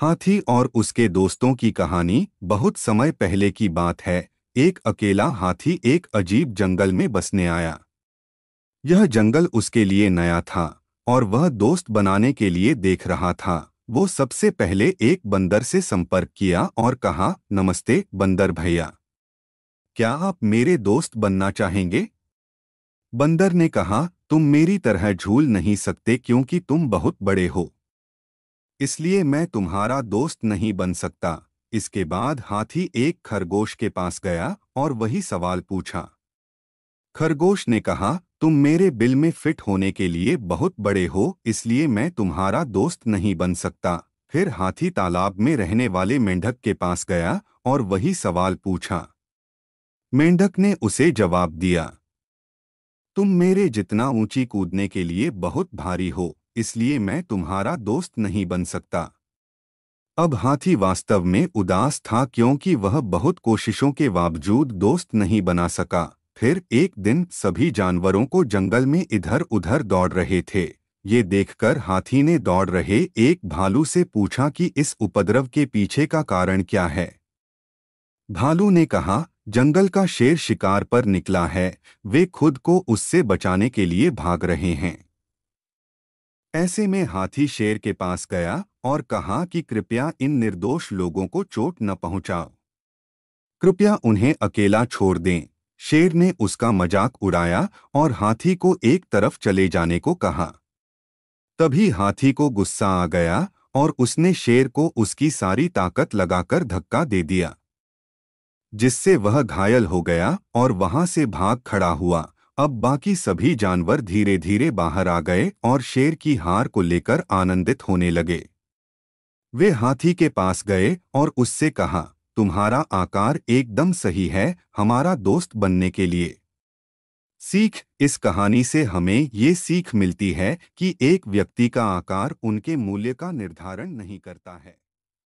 हाथी और उसके दोस्तों की कहानी बहुत समय पहले की बात है एक अकेला हाथी एक अजीब जंगल में बसने आया यह जंगल उसके लिए नया था और वह दोस्त बनाने के लिए देख रहा था वो सबसे पहले एक बंदर से संपर्क किया और कहा नमस्ते बंदर भैया क्या आप मेरे दोस्त बनना चाहेंगे बंदर ने कहा तुम मेरी तरह झूल नहीं सकते क्योंकि तुम बहुत बड़े हो इसलिए मैं तुम्हारा दोस्त नहीं बन सकता इसके बाद हाथी एक खरगोश के पास गया और वही सवाल पूछा खरगोश ने कहा तुम मेरे बिल में फिट होने के लिए बहुत बड़े हो इसलिए मैं तुम्हारा दोस्त नहीं बन सकता फिर हाथी तालाब में रहने वाले मेंढक के पास गया और वही सवाल पूछा मेंढक ने उसे जवाब दिया तुम मेरे जितना ऊंची कूदने के लिए बहुत भारी हो इसलिए मैं तुम्हारा दोस्त नहीं बन सकता अब हाथी वास्तव में उदास था क्योंकि वह बहुत कोशिशों के बावजूद दोस्त नहीं बना सका फिर एक दिन सभी जानवरों को जंगल में इधर उधर दौड़ रहे थे ये देखकर हाथी ने दौड़ रहे एक भालू से पूछा कि इस उपद्रव के पीछे का कारण क्या है भालू ने कहा जंगल का शेर शिकार पर निकला है वे खुद को उससे बचाने के लिए भाग रहे हैं ऐसे में हाथी शेर के पास गया और कहा कि कृपया इन निर्दोष लोगों को चोट न पहुंचाओ कृपया उन्हें अकेला छोड़ दें शेर ने उसका मजाक उड़ाया और हाथी को एक तरफ चले जाने को कहा तभी हाथी को गुस्सा आ गया और उसने शेर को उसकी सारी ताकत लगाकर धक्का दे दिया जिससे वह घायल हो गया और वहां से भाग खड़ा हुआ अब बाकी सभी जानवर धीरे धीरे बाहर आ गए और शेर की हार को लेकर आनंदित होने लगे वे हाथी के पास गए और उससे कहा तुम्हारा आकार एकदम सही है हमारा दोस्त बनने के लिए सीख इस कहानी से हमें ये सीख मिलती है कि एक व्यक्ति का आकार उनके मूल्य का निर्धारण नहीं करता है